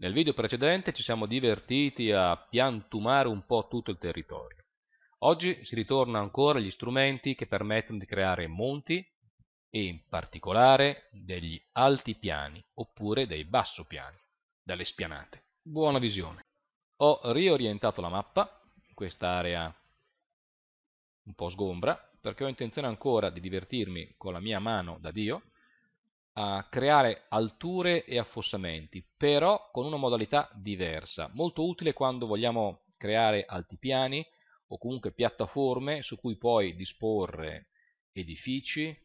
Nel video precedente ci siamo divertiti a piantumare un po' tutto il territorio. Oggi si ritorna ancora agli strumenti che permettono di creare monti e in particolare degli altipiani oppure dei bassopiani, dalle spianate. Buona visione! Ho riorientato la mappa, quest'area un po' sgombra, perché ho intenzione ancora di divertirmi con la mia mano da Dio a creare alture e affossamenti, però con una modalità diversa, molto utile quando vogliamo creare altipiani o comunque piattaforme su cui poi disporre edifici,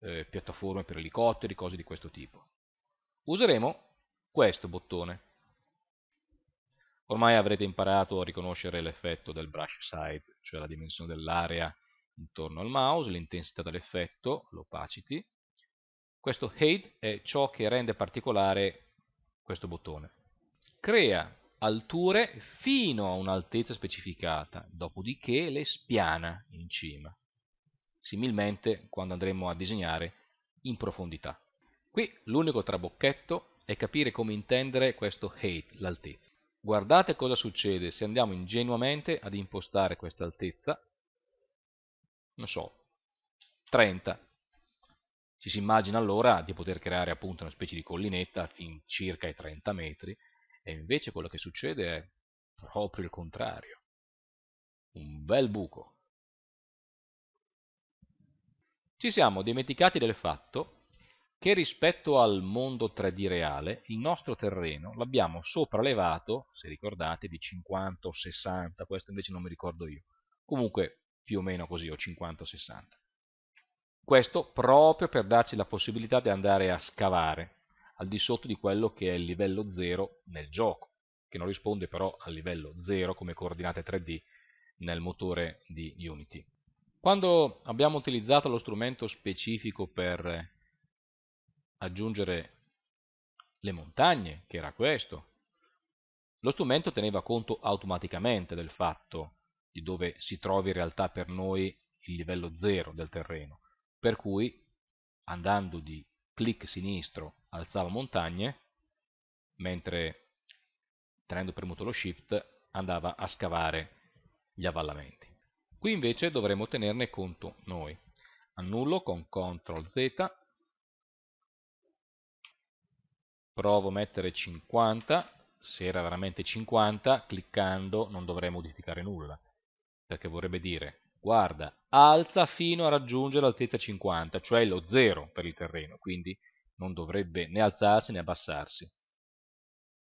eh, piattaforme per elicotteri, cose di questo tipo. Useremo questo bottone. Ormai avrete imparato a riconoscere l'effetto del brush size, cioè la dimensione dell'area intorno al mouse, l'intensità dell'effetto, l'opacity, questo hide è ciò che rende particolare questo bottone. Crea alture fino a un'altezza specificata, dopodiché le spiana in cima, similmente quando andremo a disegnare in profondità. Qui l'unico trabocchetto è capire come intendere questo height, l'altezza. Guardate cosa succede se andiamo ingenuamente ad impostare questa altezza, non so, 30. Ci si immagina allora di poter creare appunto una specie di collinetta fin circa i 30 metri e invece quello che succede è proprio il contrario. Un bel buco. Ci siamo dimenticati del fatto che rispetto al mondo 3D reale il nostro terreno l'abbiamo sopraelevato, se ricordate, di 50 o 60, questo invece non mi ricordo io, comunque più o meno così, o 50 o 60. Questo proprio per darci la possibilità di andare a scavare al di sotto di quello che è il livello 0 nel gioco, che non risponde però al livello 0 come coordinate 3D nel motore di Unity. Quando abbiamo utilizzato lo strumento specifico per aggiungere le montagne, che era questo, lo strumento teneva conto automaticamente del fatto di dove si trovi in realtà per noi il livello 0 del terreno per cui andando di clic sinistro alzava montagne, mentre tenendo premuto lo shift andava a scavare gli avvallamenti. Qui invece dovremo tenerne conto noi. Annullo con CTRL Z, provo a mettere 50, se era veramente 50, cliccando non dovrei modificare nulla, perché vorrebbe dire guarda, alza fino a raggiungere l'altezza 50, cioè lo 0 per il terreno, quindi non dovrebbe né alzarsi né abbassarsi.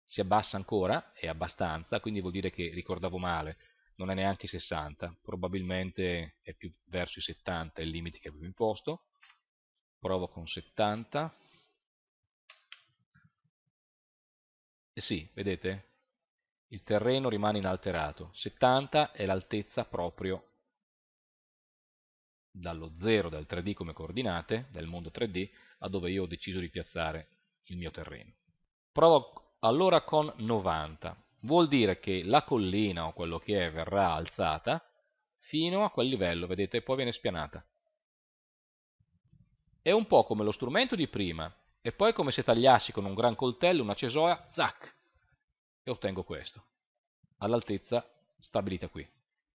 Si abbassa ancora, è abbastanza, quindi vuol dire che ricordavo male, non è neanche 60, probabilmente è più verso i 70 il limite che avevo imposto. Provo con 70. E eh sì, vedete? Il terreno rimane inalterato. 70 è l'altezza proprio dallo 0 del 3D come coordinate, del mondo 3D, a dove io ho deciso di piazzare il mio terreno. Provo allora con 90, vuol dire che la collina o quello che è verrà alzata fino a quel livello, vedete, poi viene spianata. È un po' come lo strumento di prima, e poi come se tagliassi con un gran coltello una cesoia, zac, e ottengo questo, all'altezza stabilita qui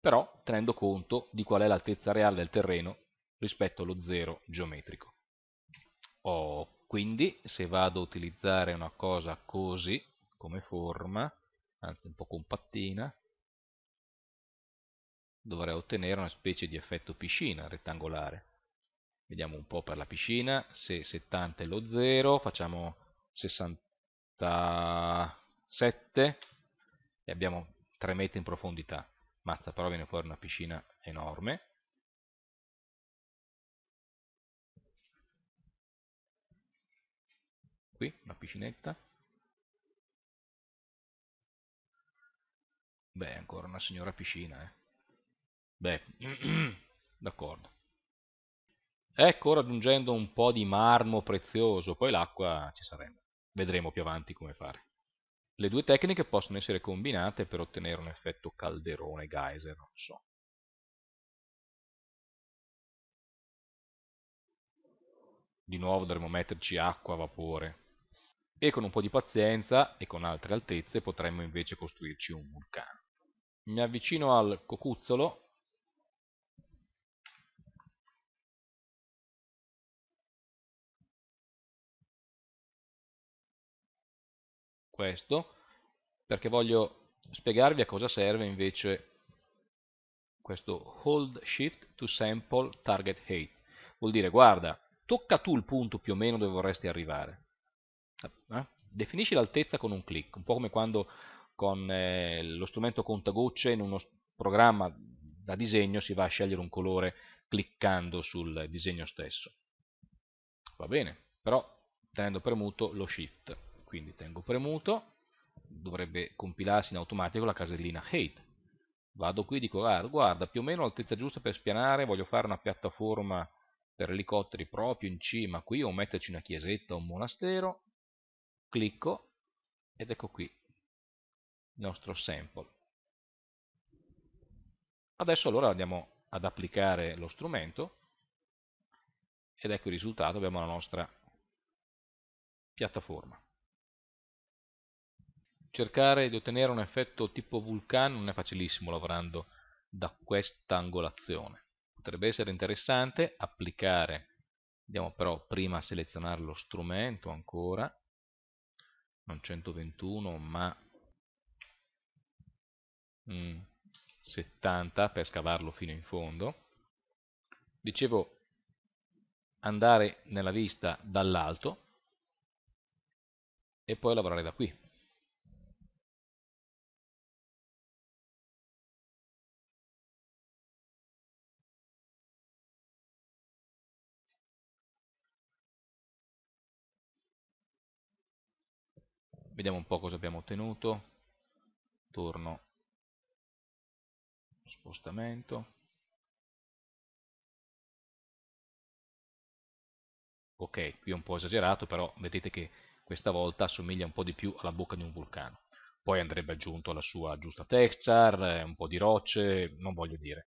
però tenendo conto di qual è l'altezza reale del terreno rispetto allo zero geometrico. Oh, quindi se vado a utilizzare una cosa così come forma, anzi un po' compattina, dovrei ottenere una specie di effetto piscina rettangolare. Vediamo un po' per la piscina, se 70 è lo 0, facciamo 67 e abbiamo 3 metri in profondità. Mazza, però viene fuori una piscina enorme. Qui, una piscinetta. Beh, ancora una signora piscina, eh. Beh, d'accordo. Ecco, raggiungendo un po' di marmo prezioso, poi l'acqua ci saremo. Vedremo più avanti come fare. Le due tecniche possono essere combinate per ottenere un effetto calderone, geyser, non so. Di nuovo dovremmo metterci acqua, a vapore. E con un po' di pazienza e con altre altezze potremmo invece costruirci un vulcano. Mi avvicino al cocuzzolo questo perché voglio spiegarvi a cosa serve invece questo hold shift to sample target height vuol dire guarda tocca tu il punto più o meno dove vorresti arrivare eh? definisci l'altezza con un clic un po' come quando con eh, lo strumento contagocce in uno programma da disegno si va a scegliere un colore cliccando sul disegno stesso va bene però tenendo premuto lo shift quindi tengo premuto, dovrebbe compilarsi in automatico la casellina hate. Vado qui e dico, ah, guarda, più o meno l'altezza giusta per spianare, voglio fare una piattaforma per elicotteri proprio in cima qui, o metterci una chiesetta o un monastero, clicco ed ecco qui il nostro sample. Adesso allora andiamo ad applicare lo strumento ed ecco il risultato, abbiamo la nostra piattaforma cercare di ottenere un effetto tipo vulcano non è facilissimo lavorando da questa angolazione potrebbe essere interessante applicare andiamo però prima a selezionare lo strumento ancora non 121 ma 70 mm, per scavarlo fino in fondo dicevo andare nella vista dall'alto e poi lavorare da qui vediamo un po' cosa abbiamo ottenuto torno spostamento ok qui è un po' esagerato però vedete che questa volta assomiglia un po' di più alla bocca di un vulcano poi andrebbe aggiunto la sua giusta texture, un po' di rocce, non voglio dire